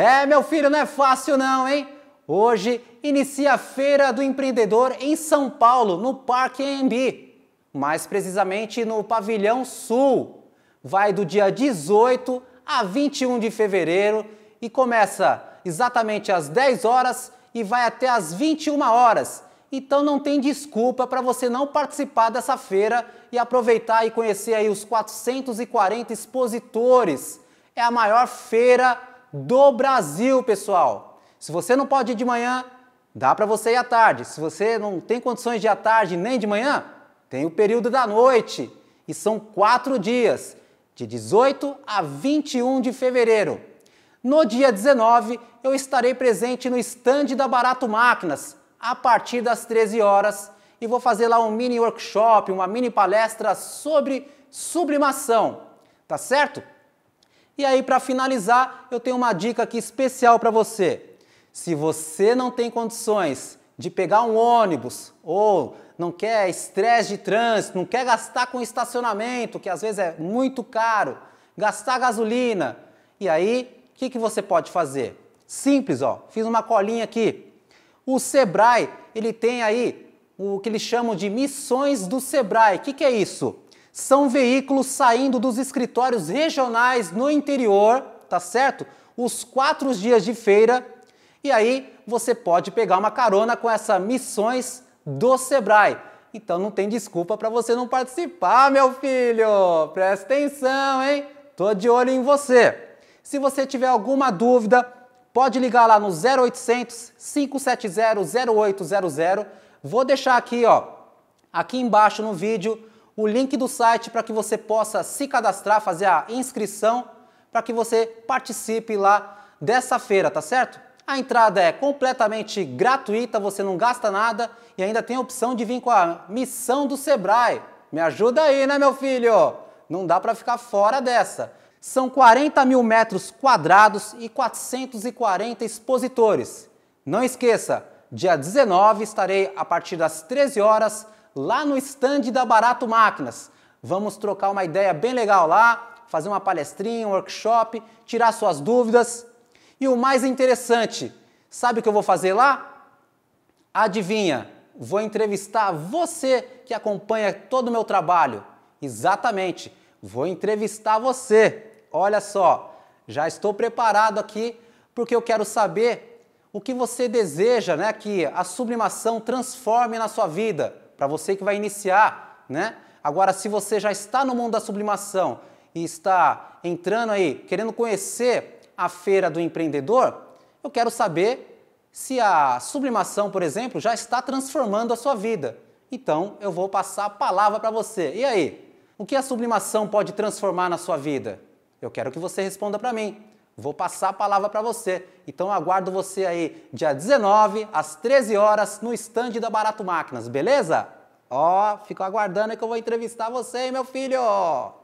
É, meu filho, não é fácil não, hein? Hoje inicia a Feira do Empreendedor em São Paulo, no Parque Embi, mais precisamente no Pavilhão Sul. Vai do dia 18 a 21 de fevereiro e começa exatamente às 10 horas e vai até às 21 horas. Então não tem desculpa para você não participar dessa feira e aproveitar e conhecer aí os 440 expositores. É a maior feira do Brasil, pessoal. Se você não pode ir de manhã, dá para você ir à tarde. Se você não tem condições de ir à tarde nem de manhã, tem o período da noite. E são quatro dias, de 18 a 21 de fevereiro. No dia 19, eu estarei presente no estande da Barato Máquinas, a partir das 13 horas, e vou fazer lá um mini workshop, uma mini palestra sobre sublimação. Tá certo? E aí, para finalizar, eu tenho uma dica aqui especial para você. Se você não tem condições de pegar um ônibus ou não quer estresse de trânsito, não quer gastar com estacionamento, que às vezes é muito caro, gastar gasolina, e aí o que, que você pode fazer? Simples, ó. Fiz uma colinha aqui. O Sebrae ele tem aí o que eles chamam de missões do Sebrae. O que, que é isso? são veículos saindo dos escritórios regionais no interior, tá certo? Os quatro dias de feira. E aí você pode pegar uma carona com essas missões do Sebrae. Então não tem desculpa para você não participar, meu filho. Presta atenção, hein? Tô de olho em você. Se você tiver alguma dúvida, pode ligar lá no 0800 570 0800. Vou deixar aqui, ó, aqui embaixo no vídeo o link do site para que você possa se cadastrar, fazer a inscrição, para que você participe lá dessa feira, tá certo? A entrada é completamente gratuita, você não gasta nada e ainda tem a opção de vir com a missão do Sebrae. Me ajuda aí, né, meu filho? Não dá para ficar fora dessa. São 40 mil metros quadrados e 440 expositores. Não esqueça, dia 19 estarei a partir das 13 horas lá no stand da Barato Máquinas. Vamos trocar uma ideia bem legal lá, fazer uma palestrinha, um workshop, tirar suas dúvidas. E o mais interessante, sabe o que eu vou fazer lá? Adivinha, vou entrevistar você que acompanha todo o meu trabalho. Exatamente, vou entrevistar você. Olha só, já estou preparado aqui porque eu quero saber o que você deseja né, que a sublimação transforme na sua vida para você que vai iniciar, né? Agora, se você já está no mundo da sublimação e está entrando aí, querendo conhecer a feira do empreendedor, eu quero saber se a sublimação, por exemplo, já está transformando a sua vida. Então, eu vou passar a palavra para você. E aí? O que a sublimação pode transformar na sua vida? Eu quero que você responda para mim. Vou passar a palavra para você. Então aguardo você aí dia 19 às 13 horas no estande da Barato Máquinas, beleza? Ó, fico aguardando que eu vou entrevistar você, hein, meu filho.